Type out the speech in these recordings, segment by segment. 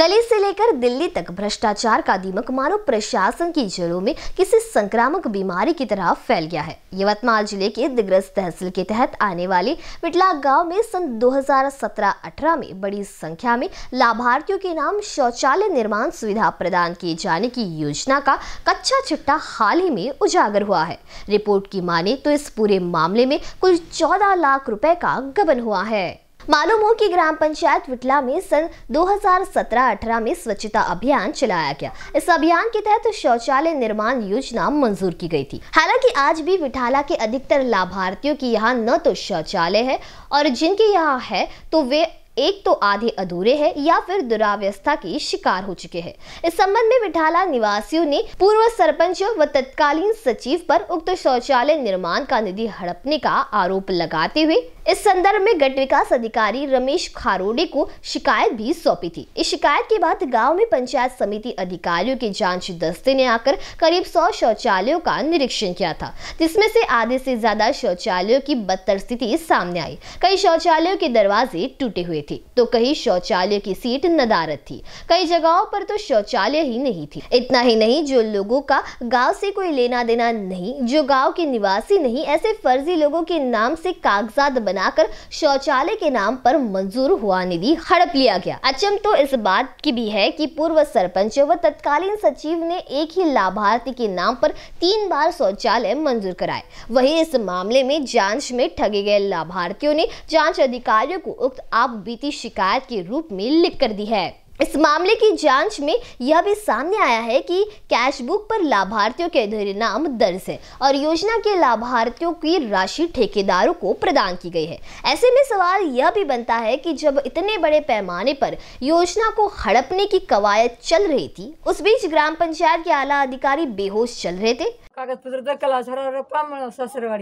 गली से लेकर दिल्ली तक भ्रष्टाचार का दीमक मानो प्रशासन की जड़ों में किसी संक्रामक बीमारी की तरह फैल गया है यवतमाल जिले के दिग्रस तहसील के तहत आने वाले विटला गांव में सन 2017-18 में बड़ी संख्या में लाभार्थियों के नाम शौचालय निर्माण सुविधा प्रदान किए जाने की योजना का कच्चा छिट्टा हाल ही में उजागर हुआ है रिपोर्ट की माने तो इस पूरे मामले में कुल चौदह लाख रुपए का गबन हुआ है मालूम हो कि ग्राम पंचायत विटला में सन 2017-18 में स्वच्छता अभियान चलाया गया इस अभियान के तहत तो शौचालय निर्माण योजना मंजूर की गई थी हालांकि आज भी विठाला के अधिकतर लाभार्थियों की यहाँ न तो शौचालय है और जिनके यहाँ है तो वे एक तो आधे अधूरे हैं या फिर दुरावस्था के शिकार हो चुके हैं इस संबंध में बिठाला निवासियों ने पूर्व सरपंच व तत्कालीन सचिव पर उक्त शौचालय निर्माण का निधि हड़पने का आरोप लगाते हुए इस संदर्भ में गट विकास अधिकारी रमेश खारोडे को शिकायत भी सौंपी थी इस शिकायत के बाद गांव में पंचायत समिति अधिकारियों के जांच दस्ते ने आकर करीब सौ शौचालयों का निरीक्षण किया था जिसमें से आधे से ज्यादा शौचालयों की बदतर स्थिति सामने आई कई शौचालयों के दरवाजे टूटे हुए थे थी तो कहीं शौचालय की सीट नदारत थी कई जगहों पर तो शौचालय ही नहीं थी इतना ही नहीं जो लोगों का गांव से कोई लेना देना नहीं जो गांव के निवासी नहीं ऐसे फर्जी लोगों के नाम से कागजात बनाकर शौचालय के नाम पर मंजूर हुआ निधि हड़प लिया गया अचम तो इस बात की भी है की पूर्व सरपंच व तत्कालीन सचिव ने एक ही लाभार्थी के नाम पर तीन बार शौचालय मंजूर कराए वही इस मामले में जांच में ठगे गए लाभार्थियों ने जांच अधिकारियों को उक्त आप बीती शिकायत के रूप में लिख कर दी है इस मामले की जांच में यह भी सामने आया है कि कैश बुक पर लाभार्थियों के अधूरे नाम दर्ज है और योजना के लाभार्थियों की राशि ठेकेदारों को प्रदान की गई है ऐसे में सवाल यह भी बनता है कि जब इतने बड़े पैमाने पर योजना को हड़पने की कवायद चल रही थी उस बीच ग्राम पंचायत के आला अधिकारी बेहोश चल रहे थे कागज पत्र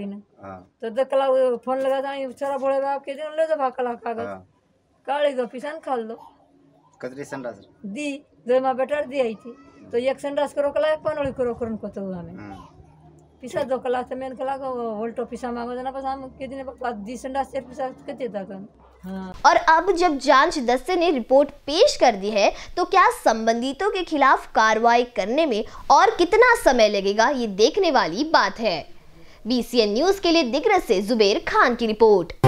ने हाँ। तो फोन लगा था कागज हाँ। काले दो पिसान झोपीसान लो कतरी संडास दी जर मा बेटर दी आई थी तो एक संडास करो कला एक पानोली करो करन को तो हमें पिसा दो कला से मैंने कला को वोल्टो पिसा मांगो जना बस हम के दिन बाद दी संडास से पिसा कते था हां और अब जब जांच दस्ते ने रिपोर्ट पेश कर दी है तो क्या संबंधितों के खिलाफ कार्रवाई करने में और कितना समय लगेगा ये देखने वाली बात है बीसीएन न्यूज के लिए दिग्रस से जुबेर खान की रिपोर्ट